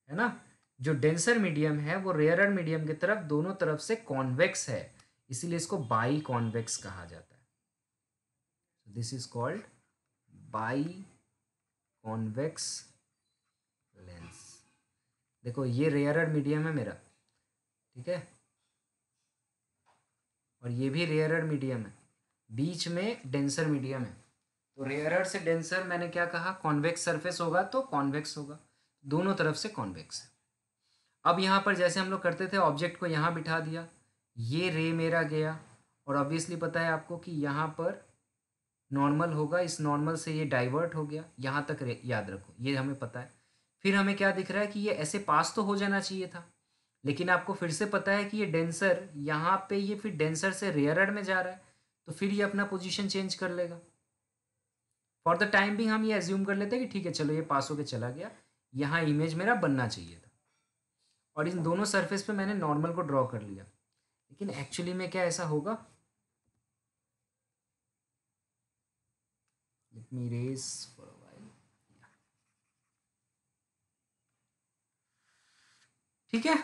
है ना जो डेंसर मीडियम है वो रेयर मीडियम की तरफ दोनों तरफ से कॉन्वेक्स है इसीलिए इसको बाई कॉन्वेक्स कहा जाता है this is called biconvex देखो ये रेयर मीडियम है मेरा ठीक है और ये भी रेयर मीडियम है बीच में डेंसर मीडियम है तो रेयर से डेंसर मैंने क्या कहा कॉन्वेक्स सरफेस होगा तो कॉन्वेक्स होगा दोनों तरफ से कॉन्वेक्स है अब यहाँ पर जैसे हम लोग करते थे ऑब्जेक्ट को यहाँ बिठा दिया ये रे मेरा गया और ऑब्वियसली पता है आपको कि यहाँ पर नॉर्मल होगा इस नॉर्मल से ये डाइवर्ट हो गया यहाँ तक याद रखो ये हमें पता है फिर हमें क्या दिख रहा है कि ये ऐसे पास तो हो जाना चाहिए था लेकिन आपको फिर से पता है कि ये डेंसर यहाँ पे ये फिर डेंसर से रेयर में जा रहा है तो फिर ये अपना पोजीशन चेंज कर लेगा फॉर द टाइम भी हम ये एज्यूम कर लेते हैं कि ठीक है चलो ये पास होके चला गया यहाँ इमेज मेरा बनना चाहिए था और इन दोनों सर्फेस पे मैंने नॉर्मल को ड्रॉ कर लिया लेकिन एक्चुअली में क्या ऐसा होगा लेट मी रेस ठीक है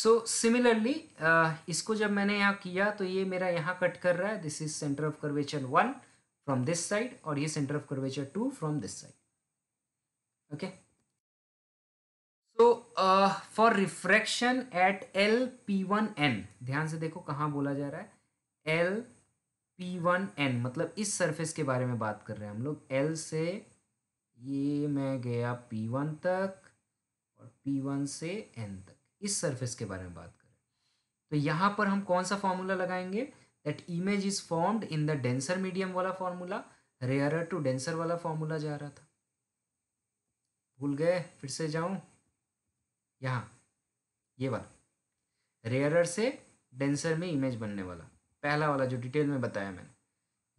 सो सिमिलरली uh, इसको जब मैंने यहाँ किया तो ये मेरा यहाँ कट कर रहा है this is centre of curvature one from this side और ये centre of curvature two from this side okay so for refraction at L P one N ध्यान से देखो कहाँ बोला जा रहा है एल पी वन एन मतलब इस सरफेस के बारे में बात कर रहे हैं हम लोग एल से ये मैं गया पी वन तक और P1 से N तक इस सरफेस के बारे में बात करें तो यहाँ पर हम कौन सा फॉर्मूला लगाएंगे that image is formed in the denser medium वाला फॉर्मूला रेयर टू डेंसर वाला फॉर्मूला जा रहा था भूल गए फिर से जाऊं यहाँ ये वाला रेयरर से डेंसर में इमेज बनने वाला पहला वाला जो डिटेल में बताया मैंने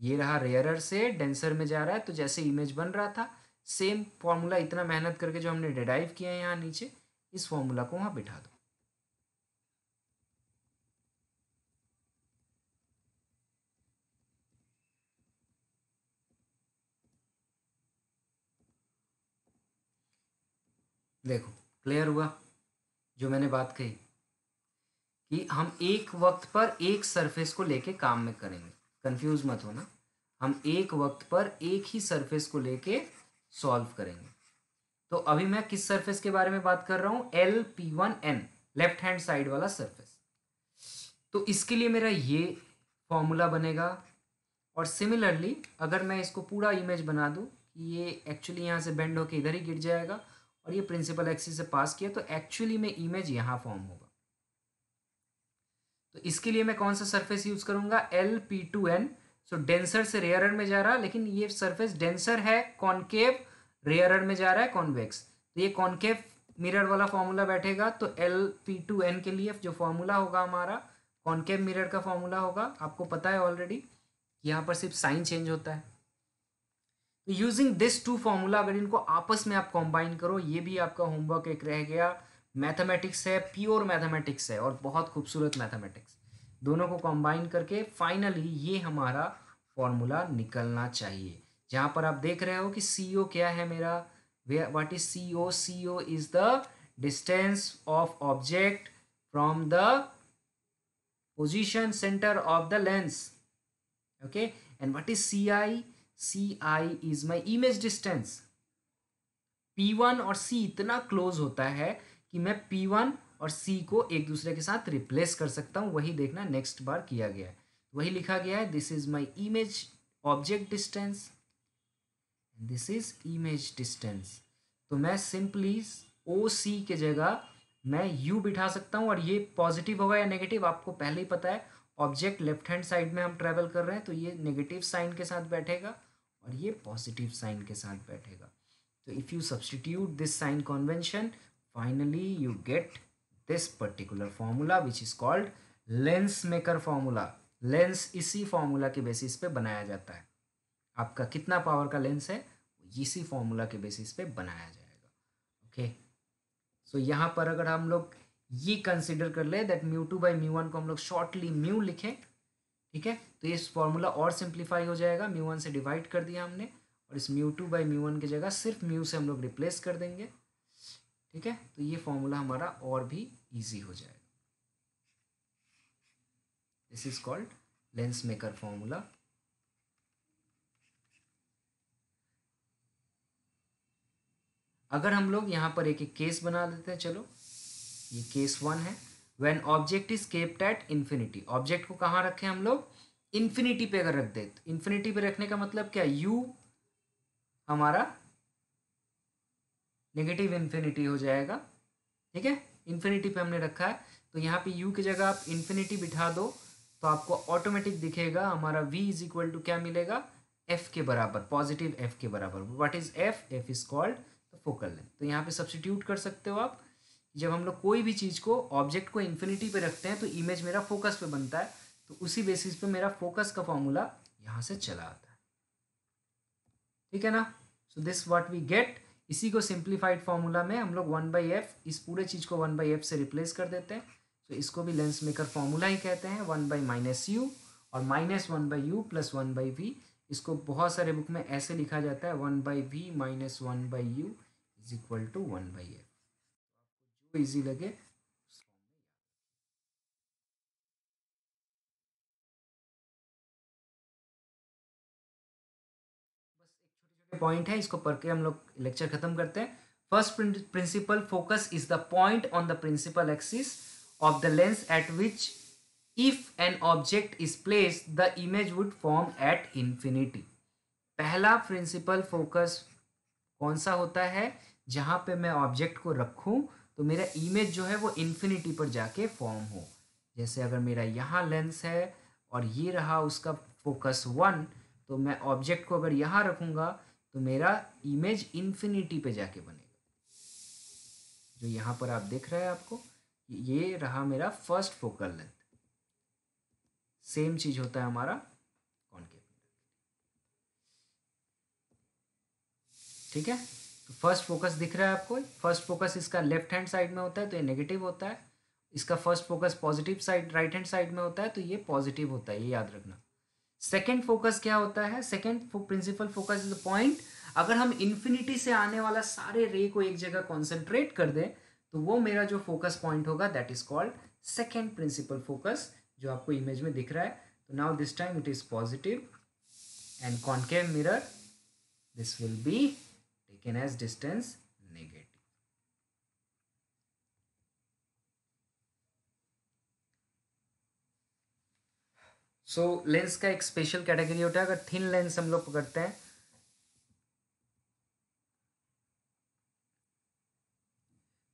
ये रहा रेयरर से डेंसर में जा रहा है तो जैसे इमेज बन रहा था सेम फॉर्मूला इतना मेहनत करके जो हमने डिराइव किया है यहाँ नीचे इस फॉर्मूला को वहाँ बिठा दो देखो क्लियर हुआ जो मैंने बात कही कि हम एक वक्त पर एक सरफेस को लेके काम में करेंगे कंफ्यूज मत होना हम एक वक्त पर एक ही सरफेस को लेके सॉल्व करेंगे तो अभी मैं किस सरफेस के बारे में बात कर रहा हूँ L P one N left hand side वाला सरफेस तो इसके लिए मेरा ये फॉर्मूला बनेगा और सिमिलरली अगर मैं इसको पूरा इमेज बना दूँ कि ये एक्चुअली यहाँ से बेंड होकर इधर ही गिर जाएगा और ये प्रिंसिपल एक्सिस से पास किया तो एक्चुअली में इमेज यहाँ फॉर्म होगा तो इसके लिए मैं कौन सा सरफेस यूज़ करूँगा L P two N so denser से रेयरर में जा रहा है लेकिन ये सरफेस डेंसर है कॉन्केव रेयरर में जा रहा है कॉन्वेक्स तो ये कॉन्केव मिरर वाला फॉर्मूला बैठेगा तो एल पी टू एन के लिए जो फॉर्मूला होगा हमारा कॉन्केव मिरर का फॉर्मूला होगा आपको पता है ऑलरेडी यहाँ पर सिर्फ साइन चेंज होता है तो यूजिंग दिस टू फॉर्मूला अगर इनको आपस में आप कॉम्बाइन करो ये भी आपका होमवर्क एक रह गया मैथमेटिक्स है प्योर मैथमेटिक्स है और बहुत खूबसूरत मैथमेटिक्स दोनों को कंबाइन करके फाइनली ये हमारा फॉर्मूला निकलना चाहिए जहाँ पर आप देख रहे हो कि सी ओ क्या है मेरा what is C O C O is the distance of object from the position centre of the lens is C I C I is my image distance P one और सी इतना क्लोज होता है कि मैं P one और सी को एक दूसरे के साथ रिप्लेस कर सकता हूँ वही देखना नेक्स्ट बार किया गया है वही लिखा गया है this is my image object distance this is image distance तो मैं सिंपली ओ सी के जगह मैं यू बिठा सकता हूँ और ये पॉजिटिव होगा या नेगेटिव आपको पहले ही पता है ऑब्जेक्ट लेफ्ट हैंड साइड में हम ट्रेवल कर रहे हैं तो ये नेगेटिव साइन के साथ बैठेगा और ये पॉजिटिव साइन के साथ बैठेगा तो if you substitute this sign convention finally you get this particular formula which is called lens maker formula lens इसी formula के बेसिस पे बनाया जाता है आपका कितना पावर का लेंस है इसी formula के बेसिस पे बनाया जाएगा ओके सो यहाँ पर अगर हम लोग ये कंसिडर कर ले that mu two by mu one को हम लोग शॉर्टली म्यू लिखें ठीक है तो ये फॉर्मूला और सिंप्लीफाई हो जाएगा म्यू वन से डिवाइड कर दिया हमने और इस mu two by mu one की जगह सिर्फ म्यू से हम लोग रिप्लेस कर देंगे ठीक है तो ये फॉर्मूला हमारा और भी ईजी हो जाएगा this is called lens maker formula अगर हम लोग यहाँ पर एक एक केस बना देते हैं चलो ये केस वन है when object is kept at infinity object को कहाँ रखें हम लोग इन्फिनिटी पे अगर रख दे तो इन्फिनिटी पे रखने का मतलब क्या यू हमारा नेगेटिव इन्फिनिटी हो जाएगा ठीक है इन्फिनिटी पे हमने रखा है तो यहाँ पे यू की जगह आप इन्फिनिटी बिठा दो तो आपको ऑटोमेटिक दिखेगा हमारा v इज इक्वल टू क्या मिलेगा f के बराबर पॉजिटिव f के बराबर what is f f is called focal length तो यहाँ पे सब्सिट्यूट कर सकते हो आप जब हम लोग कोई भी चीज़ को ऑब्जेक्ट को इन्फिनिटी पे रखते हैं तो इमेज मेरा फोकस पे बनता है तो उसी बेसिस पे मेरा फोकस का फॉर्मूला यहाँ से चला आता है ठीक है ना so this what we get इसी को सिंप्लीफाइड फॉर्मूला में हम लोग वन बाई एफ इस पूरे चीज़ को वन बाई एफ से रिप्लेस कर देते हैं तो इसको भी लेंस मेकर फॉर्मूला ही कहते हैं वन बाई माइनस यू और minus one by U plus one by V इसको बहुत सारे बुक में ऐसे लिखा जाता है one by V minus one by U is equal to one by F आपको जो ईजी लगे पॉइंट है इसको पढ़ के हम लोग लेक्चर खत्म करते हैं first principal focus is the point on the principal axis of the lens at which if an object is place the image would form at infinity पहला प्रिंसिपल फोकस कौन सा होता है जहाँ पे मैं ऑब्जेक्ट को रखूँ तो मेरा इमेज जो है वो इन्फिनिटी पर जाके फॉर्म हो जैसे अगर मेरा यहाँ लेंस है और ये रहा उसका फोकस वन तो मैं ऑब्जेक्ट को अगर यहाँ रखूँगा तो मेरा इमेज इन्फिनिटी पे जाके बनेगा जो यहाँ पर आप देख रहे हैं आपको ये रहा मेरा फर्स्ट फोकल लेंथ सेम चीज होता है हमारा कॉन्केव ठीक है तो फर्स्ट फोकस दिख रहा है आपको फर्स्ट फोकस इसका लेफ्ट हैंड साइड में होता है तो ये नेगेटिव होता है इसका first focus positive side right hand side में होता है तो ये पॉजिटिव होता है ये याद रखना सेकेंड फोकस क्या होता है second principal focus is the point अगर हम इन्फिनिटी से आने वाला सारे रे को एक जगह कॉन्सेंट्रेट कर दें तो वो मेरा जो फोकस पॉइंट होगा that is called second principal focus जो आपको इमेज में दिख रहा है तो now this time it is positive and concave mirror this will be taken as distance so so, lens का एक स्पेशल कैटेगरी होता है अगर थिन लेंस हम लोग पकड़ते हैं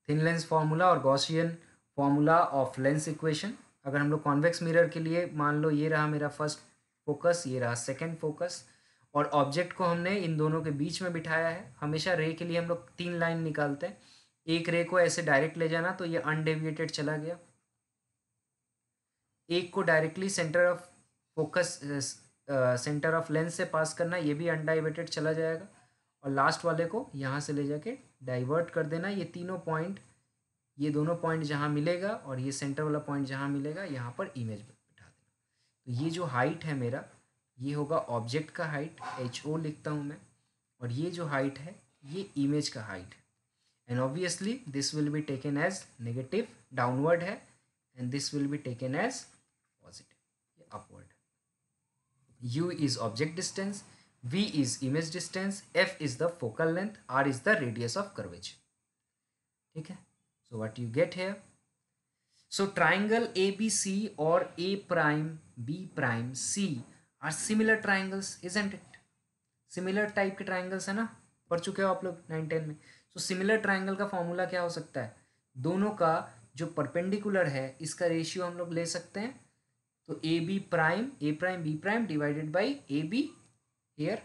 थिन लेंस फॉर्मूला और Gaussian formula of lens equation अगर हम लोग कॉन्वेक्स मिरर के लिए मान लो ये रहा मेरा फर्स्ट फोकस ये रहा सेकेंड फोकस और ऑब्जेक्ट को हमने इन दोनों के बीच में बिठाया है हमेशा रे के लिए हम लोग तीन लाइन निकालते हैं एक रे को ऐसे डायरेक्ट ले जाना तो ये अनडेविएटेड चला गया एक को directly centre of focus centre of lens से पास करना ये भी अनडाइवर्टेड चला जाएगा और लास्ट वाले को यहाँ से ले जाके डाइवर्ट कर देना ये तीनों पॉइंट ये दोनों पॉइंट जहाँ मिलेगा और ये सेंटर वाला पॉइंट जहाँ मिलेगा यहाँ पर इमेज बिठा देना तो ये जो हाइट है मेरा ये होगा ऑब्जेक्ट का हाइट एच ओ लिखता हूँ मैं और ये जो हाइट है ये इमेज का हाइट है and obviously this will be taken as negative downward है and this will be taken as positive upward u is object distance v is image distance f is the focal length r is the radius of curvature ठीक है so what you get here so triangle abc or a prime b prime c are similar triangles isn't it similar type के triangles है ना पढ़ चुके हो आप लोग नाइन टेन में सो सिमिलर ट्राइंगल का फॉर्मूला क्या हो सकता है दोनों का जो परपेंडिकुलर है इसका रेशियो हम लोग ले सकते हैं तो A B prime A prime B prime divided by A B here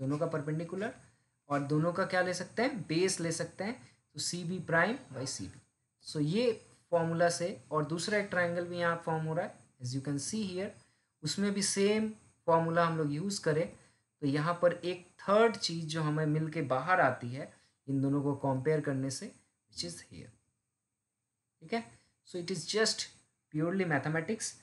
दोनों का परपेंडिकुलर और दोनों का क्या ले सकते हैं बेस ले सकते हैं तो C B prime by C B so ये फॉर्मूला से और दूसरा एक ट्राइंगल भी यहाँ फॉर्म हो रहा है as you can see here उसमें भी सेम फॉर्मूला हम लोग यूज़ करें तो यहाँ पर एक थर्ड चीज़ जो हमें मिल के बाहर आती है इन दोनों को कंपेयर करने से विच इज़ हेयर ठीक है so it is just purely mathematics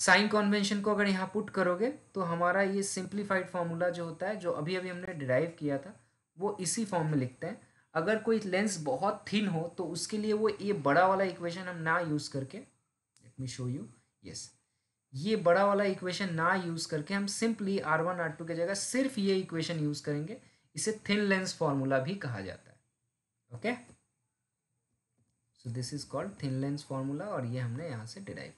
sign convention को अगर यहाँ पुट करोगे तो हमारा ये सिंप्लीफाइड फार्मूला जो होता है जो अभी अभी हमने डिराइव किया था वो इसी फॉर्म में लिखते हैं अगर कोई लेंस बहुत थिन हो तो उसके लिए वो ये बड़ा वाला इक्वेशन हम ना यूज़ करके let me show you yes ये बड़ा वाला इक्वेशन ना यूज़ करके हम simply R one R two की जगह सिर्फ ये इक्वेशन यूज़ करेंगे इसे थिन लेंस फॉर्मूला भी कहा जाता है okay so this is called thin lens formula और ये हमने यहाँ से डिराइव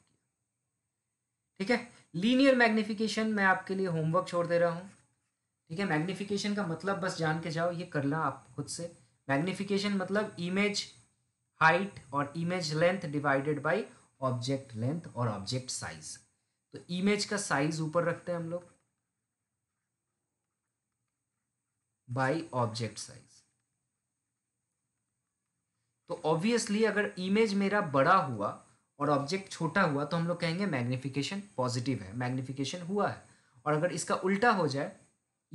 ठीक है लीनियर मैग्निफिकेशन मैं आपके लिए होमवर्क छोड़ दे रहा हूँ ठीक है मैग्निफिकेशन का मतलब बस जान के जाओ ये करना आप खुद से मैग्निफिकेशन मतलब इमेज हाइट और image length divided by object length और ऑब्जेक्ट साइज तो इमेज का साइज ऊपर रखते हैं हम लोग बाय ऑब्जेक्ट साइज तो ऑब्वियसली अगर इमेज मेरा बड़ा हुआ और ऑब्जेक्ट छोटा हुआ तो हम लोग कहेंगे मैग्नीफिकेशन पॉजिटिव है मैग्निफिकेशन हुआ है और अगर इसका उल्टा हो जाए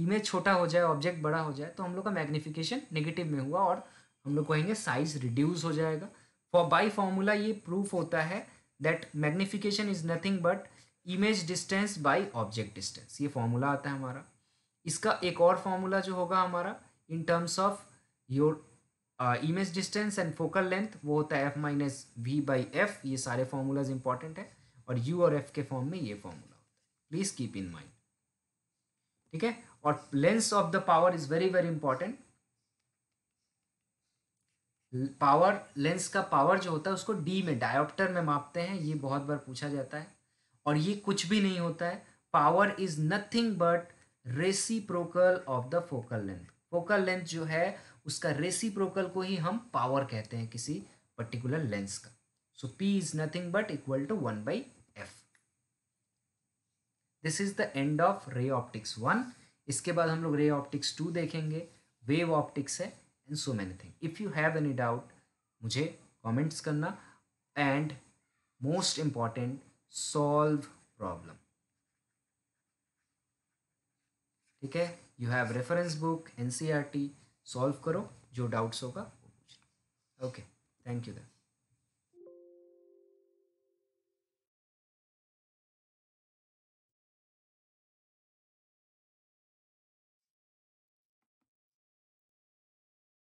इमेज छोटा हो जाए ऑब्जेक्ट बड़ा हो जाए तो हम लोग का मैग्निफिकेशन नेगेटिव में हुआ और हम लोग कहेंगे साइज रिड्यूस हो जाएगा फॉर बाई फॉर्मूला ये प्रूफ होता है that magnification is nothing but image distance by object distance ये फॉर्मूला आता है हमारा इसका एक और फॉर्मूला जो होगा हमारा in terms of your image distance and focal length वो होता है F minus V by F ये सारे फॉर्मूलाज इंपॉर्टेंट है और यू और एफ के फॉर्म में ये फॉर्मूला होता है प्लीज कीप इन माइंड ठीक है और lens of the power is very very important power lens का पावर जो होता है उसको डी में डायोप्टर में मापते हैं ये बहुत बार पूछा जाता है और ये कुछ भी नहीं होता है power is nothing but reciprocal of the focal length focal length जो है उसका रेसिप्रोकल को ही हम पावर कहते हैं किसी पर्टिकुलर लेंस का so P is nothing but equal to one by F this is the end of ray optics one इसके बाद हम लोग रे ऑप्टिक्स टू देखेंगे वेव ऑप्टिक्स है and so many thing if you have any doubt मुझे comments करना and most important solve problem ठीक है you have reference book N C R T solve करो जो डाउट्स होगा ओके थैंक यू दैट